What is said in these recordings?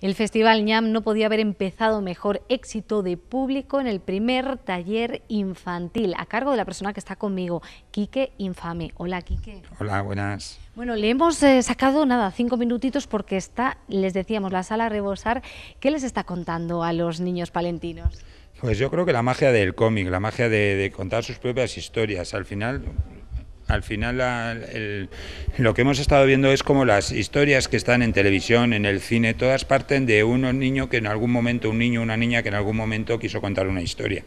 El Festival ñam no podía haber empezado mejor éxito de público en el primer taller infantil, a cargo de la persona que está conmigo, Quique Infame. Hola, Quique. Hola, buenas. Bueno, le hemos eh, sacado, nada, cinco minutitos porque está, les decíamos, la sala a rebosar. ¿Qué les está contando a los niños palentinos? Pues yo creo que la magia del cómic, la magia de contar sus propias historias. Al final, al final lo que hemos estado viendo es como las historias que están en televisión, en el cine, todas parten de un niño que en algún momento, un niño, una niña que en algún momento quiso contar una historia.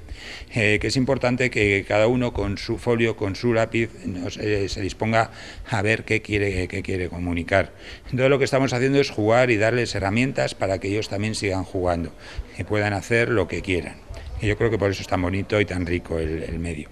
Eh, que es importante que cada uno con su folio, con su lápiz, se disponga a ver qué quiere, qué quiere comunicar. Todo lo que estamos haciendo es jugar y darles herramientas para que ellos también sigan jugando, que puedan hacer lo que quieran. Y yo creo que por eso es tan bonito y tan rico el medio.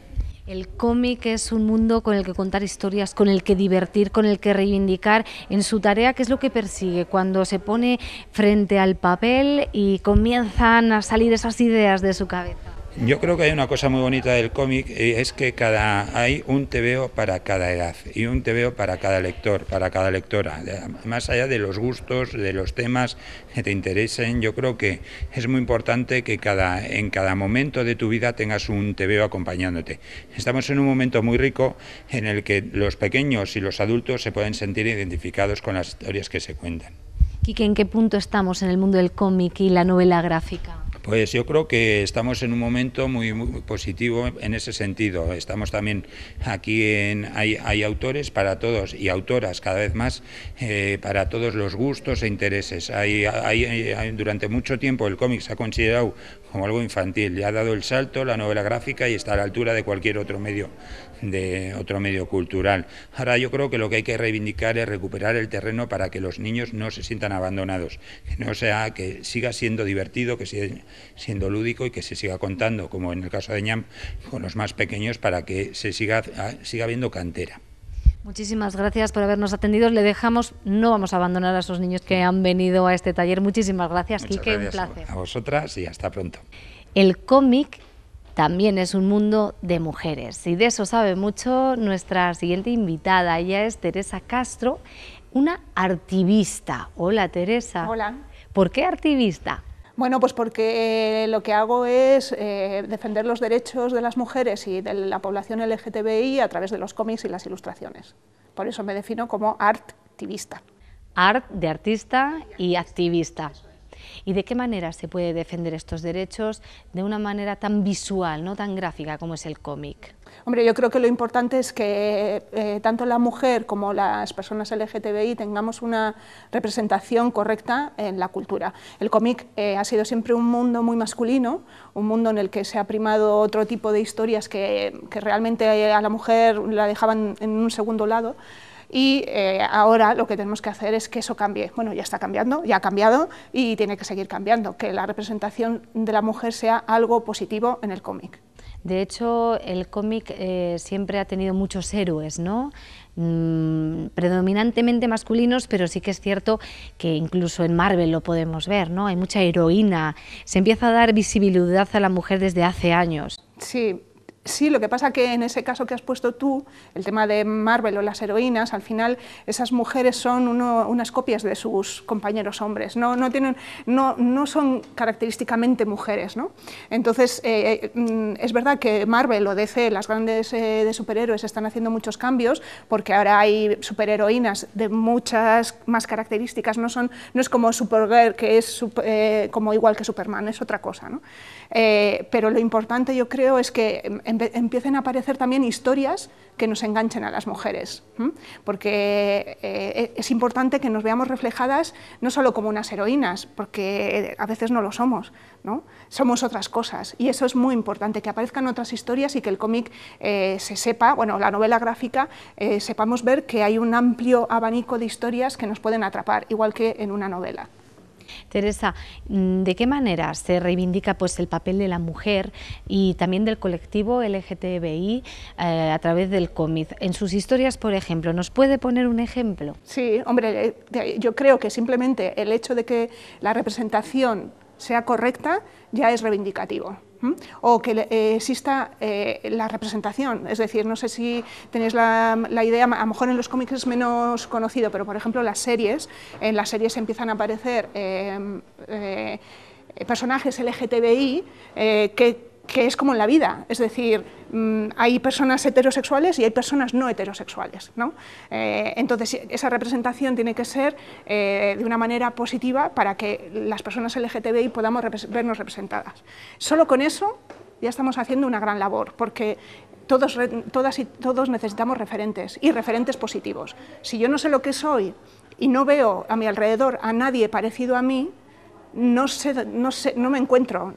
El cómic es un mundo con el que contar historias, con el que divertir, con el que reivindicar en su tarea, que es lo que persigue cuando se pone frente al papel y comienzan a salir esas ideas de su cabeza. Yo creo que hay una cosa muy bonita del cómic, es que cada, hay un tebeo para cada edad y un tebeo para cada lector, para cada lectora. Más allá de los gustos, de los temas que te interesen, yo creo que es muy importante que cada, en cada momento de tu vida tengas un tebeo acompañándote. Estamos en un momento muy rico en el que los pequeños y los adultos se pueden sentir identificados con las historias que se cuentan. Quique, ¿en qué punto estamos en el mundo del cómic y la novela gráfica? Pues yo creo que estamos en un momento muy, positivo en ese sentido. Estamos también aquí, en, hay, autores para todos y autoras cada vez más eh, para todos los gustos e intereses. Hay, durante mucho tiempo el cómic se ha considerado como algo infantil, ya ha dado el salto la novela gráfica y está a la altura de cualquier otro medio de otro medio cultural. Ahora yo creo que lo que hay que reivindicar es recuperar el terreno para que los niños no se sientan abandonados, que no sea que siga siendo divertido, que siga siendo lúdico y que se siga contando, como en el caso de ñam, con los más pequeños para que se siga, ah, siga habiendo cantera. Muchísimas gracias por habernos atendido. Le dejamos, no vamos a abandonar a esos niños que han venido a este taller. Muchísimas gracias, placer. A vosotras y hasta pronto. El cómic también es un mundo de mujeres y de eso sabe mucho nuestra siguiente invitada. Ella es Teresa Castro, una artivista. Hola, Teresa. Hola. ¿Por qué artivista? Bueno, pues porque eh, lo que hago es eh, defender los derechos de las mujeres y de la población LGTBI a través de los cómics y las ilustraciones. Por eso me defino como artivista. Art de artista y activista y de qué manera se puede defender estos derechos de una manera tan visual, no tan gráfica como es el cómic. Hombre, yo creo que lo importante es que eh, tanto la mujer como las personas LGTBI tengamos una representación correcta en la cultura. El cómic eh, ha sido siempre un mundo muy masculino, un mundo en el que se ha primado otro tipo de historias que, que realmente a la mujer la dejaban en un segundo lado y eh, ahora lo que tenemos que hacer es que eso cambie. Bueno, ya está cambiando, ya ha cambiado y tiene que seguir cambiando, que la representación de la mujer sea algo positivo en el cómic. De hecho, el cómic eh, siempre ha tenido muchos héroes, ¿no? Mm, predominantemente masculinos, pero sí que es cierto que incluso en Marvel lo podemos ver, ¿no? Hay mucha heroína, se empieza a dar visibilidad a la mujer desde hace años. Sí, Sí, lo que pasa que en ese caso que has puesto tú, el tema de Marvel o las heroínas, al final esas mujeres son unas copias de sus compañeros hombres, no, no, tienen, no, no son característicamente mujeres. ¿no? Entonces, eh, eh, mm, es verdad que Marvel o DC, las grandes eh, de superhéroes, están haciendo muchos cambios, porque ahora hay superheroínas de muchas más características, no, son, no es como Supergirl, que es como igual que Superman, es otra cosa. ¿no? pero lo importante yo creo es que empiecen a aparecer también historias que nos enganchen a las mujeres, porque eh, e-, es importante que nos veamos reflejadas no solo como unas heroínas, porque eh, a veces no lo somos, ¿no? somos otras cosas, y eso es muy importante, que aparezcan otras historias y que el cómic eh, se sepa, bueno, la novela gráfica, sepamos ver que hay un amplio abanico de historias que nos pueden atrapar, igual que en una novela. Teresa, mm, ¿de qué manera se reivindica pues, el papel de la mujer y también del colectivo LGTBI eh, a través del cómic? En sus historias, por ejemplo, ¿nos puede poner un ejemplo? Sí, hombre, eh, yo creo que simplemente el hecho de que la representación sea correcta ya es reivindicativo o que eh, exista eh, la representación, es decir, no sé si tenéis la, idea, a lo mejor en los cómics es menos conocido, pero por ejemplo las series, en las series empiezan a aparecer eh, personajes LGTBI que que es como en la vida, es decir, mm, hay personas heterosexuales y hay personas no heterosexuales. ¿no? Eh, entonces, esa representación tiene que ser eh, de una manera positiva para que las personas LGTBI podamos vernos representadas. Solo con eso ya estamos haciendo una gran labor, porque todos, todas y todos necesitamos referentes, y referentes positivos. Si yo no sé lo que soy y no veo a mi alrededor a nadie parecido a mí, no, me encuentro,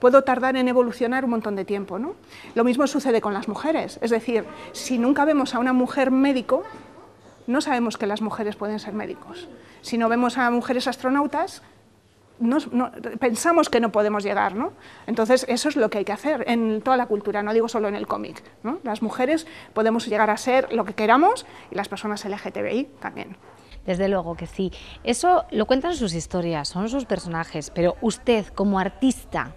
puedo tardar en evolucionar un montón de tiempo. Lo mismo sucede con las mujeres, es decir, si nunca vemos a una mujer médico, no sabemos que las mujeres pueden ser médicos. Si no vemos a mujeres astronautas, pensamos que no podemos llegar, Entonces, eso es lo que hay que hacer en toda la cultura, no digo solo en el cómic. Las mujeres podemos llegar a ser lo que queramos y las personas LGTBI también. Desde luego que sí. Eso lo cuentan sus historias, son sus personajes, pero usted como artista,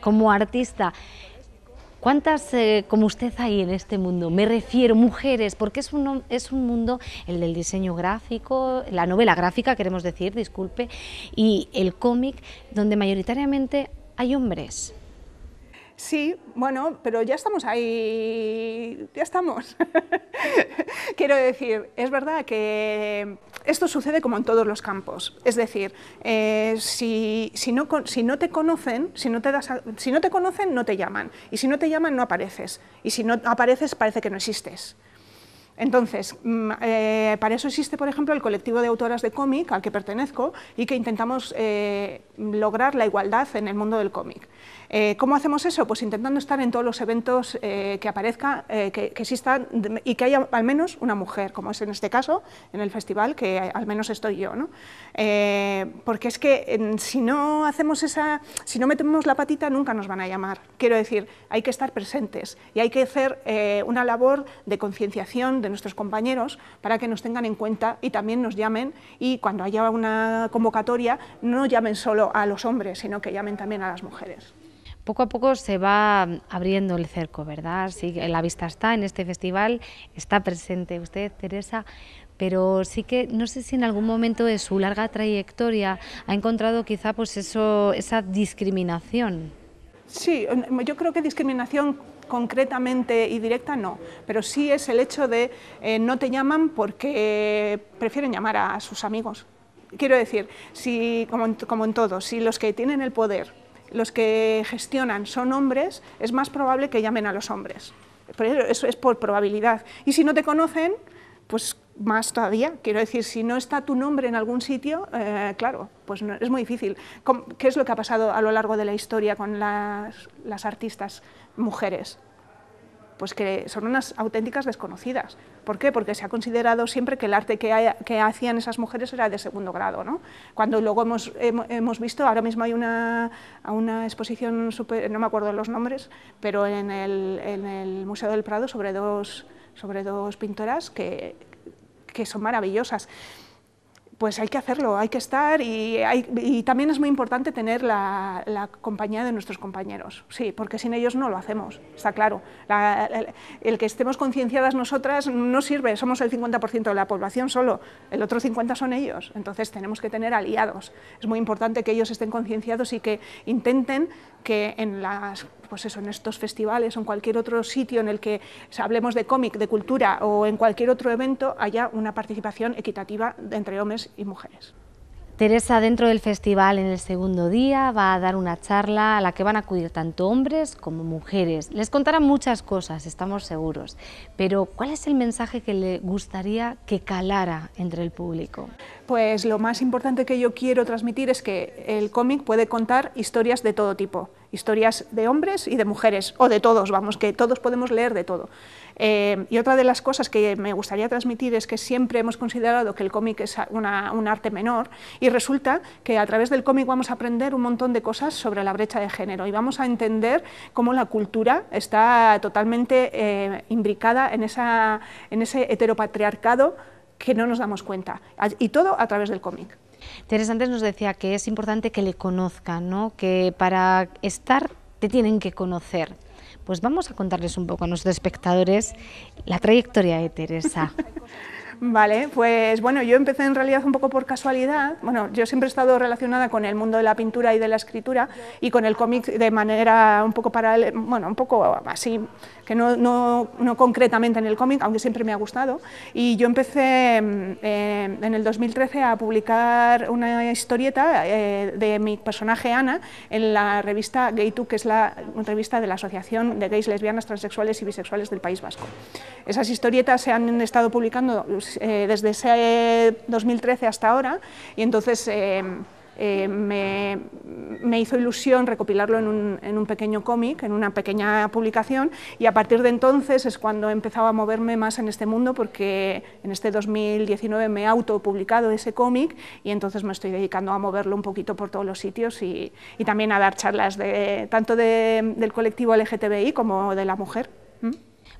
como artista, ¿Cuántas eh, como usted hay en este mundo? Me refiero, mujeres, porque es un, es un mundo, el del diseño gráfico, la novela gráfica, queremos decir, disculpe, y el cómic, donde mayoritariamente hay hombres. Sí, bueno, pero ya estamos ahí, ya estamos. Quiero decir, es verdad que esto sucede como en todos los campos, es decir, eh, si, no, te conocen, si no te conocen, no te llaman, y si no te llaman, no apareces, y si no apareces, parece que no existes. Entonces, mm, eh, para eso existe, por ejemplo, el colectivo de autoras de cómic al que pertenezco y que intentamos eh, lograr la igualdad en el mundo del cómic. Eh, ¿Cómo hacemos eso? Pues intentando estar en todos los eventos que aparezca, que, que existan y que haya al menos una mujer, como es en este caso, en el festival, que al menos estoy yo. ¿no? porque es que si no hacemos esa, si no metemos la patita, nunca nos van a llamar. Quiero decir, hay que estar presentes y hay que hacer una labor de concienciación, de nuestros compañeros para que nos tengan en cuenta y también nos llamen y cuando haya una convocatoria no llamen solo a los hombres, sino que llamen también a las mujeres poco a poco se va abriendo el cerco, ¿verdad? Sí, la vista está en este festival, está presente usted, Teresa, pero sí que no sé si en algún momento de su larga trayectoria ha encontrado quizá pues eso, esa discriminación. Sí, yo creo que discriminación concretamente y directa, no, pero sí es el hecho de eh, no te llaman porque prefieren llamar a sus amigos. Quiero decir, si, como, en, como todo, si los que tienen el poder, los que gestionan son hombres, es más probable que llamen a los hombres. Pero eso es por probabilidad. Y si no te conocen, pues más todavía. Quiero decir, si no está tu nombre en algún sitio, eh, claro, pues es muy difícil. ¿Qué es lo que ha pasado a lo largo de la historia con las, artistas mujeres? Pues que son unas auténticas desconocidas. ¿Por qué? Porque se ha considerado siempre que el arte que, hacían esas mujeres era de segundo grado. ¿no? Cuando luego hemos, visto, ahora mismo hay una, una exposición, no me acuerdo los nombres, pero en el, en el Museo del Prado sobre dos, sobre dos pintoras que que son maravillosas pues hay que hacerlo, hay que estar y, también es muy importante tener la, compañía de nuestros compañeros, sí, porque sin ellos no lo hacemos, está claro. el, el, que estemos concienciadas nosotras no sirve, somos el 50% de la población solo, el otro 50% son ellos, entonces tenemos que tener aliados. Es muy importante que ellos estén concienciados y que intenten que en las pues eso, en estos festivales o en cualquier otro sitio en el que hablemos de cómic, de cultura o en cualquier otro evento, haya una participación equitativa entre hombres y mujeres. Teresa, dentro del festival, en el segundo día, va a dar una charla a la que van a acudir tanto hombres como mujeres. Les contará muchas cosas, estamos seguros, pero ¿cuál es el mensaje que le gustaría que calara entre el público? Pues lo más importante que yo quiero transmitir es que el cómic puede contar historias de todo tipo, historias de hombres y de mujeres, o de todos, vamos, que todos podemos leer de todo. Eh, y otra de las cosas que me gustaría transmitir es que siempre hemos considerado que el cómic es un arte menor y resulta que a través del cómic vamos a aprender un montón de cosas sobre la brecha de género y vamos a entender cómo la cultura está totalmente eh, imbricada en ese heteropatriarcado que no nos damos cuenta. Y todo a través del cómic. Teresa antes nos decía que es importante que le conozcan, ¿no? que para estar te tienen que conocer. Pues vamos a contarles un poco a nuestros espectadores la trayectoria de Teresa. Vale, pues bueno, yo empecé en realidad un poco por casualidad. Bueno, yo siempre he estado relacionada con el mundo de la pintura y de la escritura y con el cómic de manera un poco paralela, bueno, un poco así, que no, no, no concretamente en el cómic, aunque siempre me ha gustado. Y yo empecé mm, eh, en el 2013 a publicar una historieta eh, de mi personaje Ana en la revista Gay2, que es la revista de la Asociación de Gays, Lesbianas, Transexuales y Bisexuales del País Vasco. Esas historietas se han estado publicando eh, desde ese 2013 hasta ahora, y entonces eh, eh, me, me, hizo ilusión recopilarlo en un, en un pequeño cómic, en una pequeña publicación, y a partir de entonces es cuando he empezado a moverme más en este mundo, porque en este 2019 me he autopublicado ese cómic y entonces me estoy dedicando a moverlo un poquito por todos los sitios y, y también a dar charlas de, tanto de, del colectivo LGTBI como de la mujer. ¿Mm?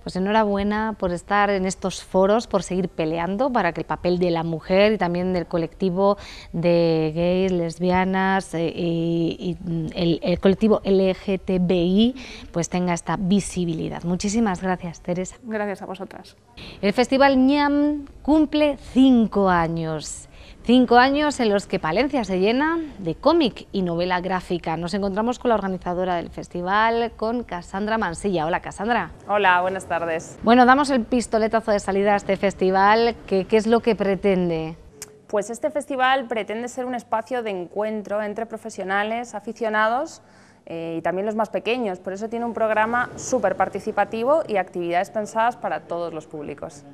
pues enhorabuena por estar en estos foros, por seguir peleando para que el papel de la mujer y también del colectivo de gays, lesbianas eh, y, mm, el, colectivo LGTBI pues tenga esta visibilidad. Muchísimas gracias, Teresa. Gracias a vosotras. El Festival ñam cumple cinco años Cinco años en los que Palencia se llena de cómic y novela gráfica. Nos encontramos con la organizadora del festival, con Casandra Mansilla. Hola, Casandra. Hola, buenas tardes. Bueno, damos el pistoletazo de salida a este festival. ¿Qué, qué es lo que pretende? Pues este festival pretende ser un espacio de encuentro entre profesionales, aficionados, eh, y también los más pequeños. Por eso tiene un programa súper participativo y actividades pensadas para todos los públicos.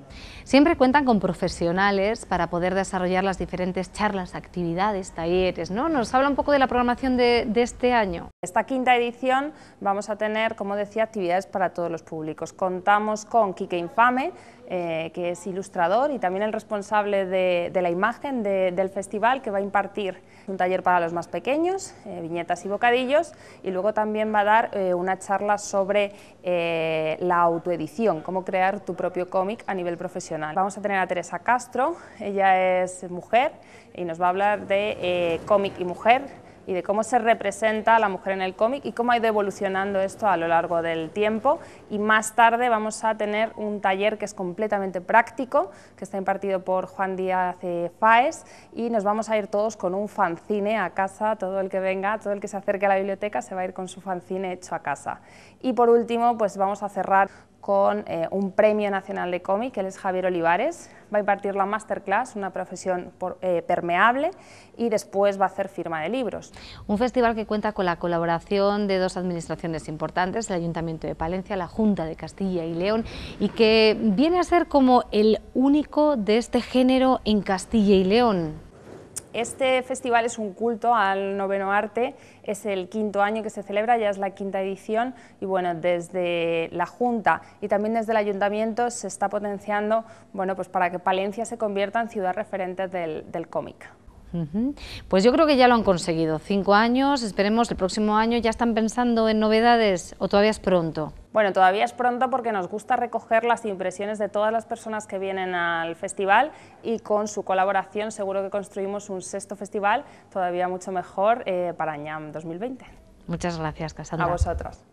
Siempre cuentan con profesionales para poder desarrollar las diferentes charlas, actividades, talleres. ¿no? Nos habla un poco de la programación de, este año. Esta quinta edición vamos a tener, como decía, actividades para todos los públicos. Contamos con Quique Infame, eh, que es ilustrador y también el responsable de, la imagen del festival, que va a impartir un taller para los más pequeños, eh, viñetas y bocadillos, y luego también va a dar eh, una charla sobre eh, la autoedición, cómo crear tu propio cómic a nivel profesional. Vamos a tener a Teresa Castro, ella es mujer y nos va a hablar de cómic y mujer, y de cómo se representa la mujer en el cómic y cómo ha ido evolucionando esto a lo largo del tiempo. Y más tarde vamos a tener un taller que es completamente práctico, que está impartido por Juan Díaz eh, Faes y nos vamos a ir todos con un fanzine a casa, todo el que venga, todo el que se acerque a la biblioteca se va a ir con su fanzine hecho a casa. Y por último, pues vamos a cerrar con eh, un Premio Nacional de Cómic, él es Javier Olivares, va a impartir la masterclass, una profesión eh, permeable, y después va a hacer firma de libros. Un festival que cuenta con la colaboración de dos administraciones importantes, el Ayuntamiento de Palencia, la Junta de Castilla y León, y que viene a ser como el único de este género en Castilla y León. Este festival es un culto al noveno arte, es el quinto año que se celebra, ya es la quinta edición y bueno, desde la Junta y también desde el Ayuntamiento se está potenciando pues para que Palencia se convierta en ciudad referente del cómic. Pues yo creo que ya lo han conseguido. Cinco años, esperemos el próximo año. ¿Ya están pensando en novedades o todavía es pronto? Bueno, todavía es pronto porque nos gusta recoger las impresiones de todas las personas que vienen al festival y con su colaboración seguro que construimos un sexto festival todavía mucho mejor eh, para ñam 2020. Muchas gracias, Casandra. A vosotros.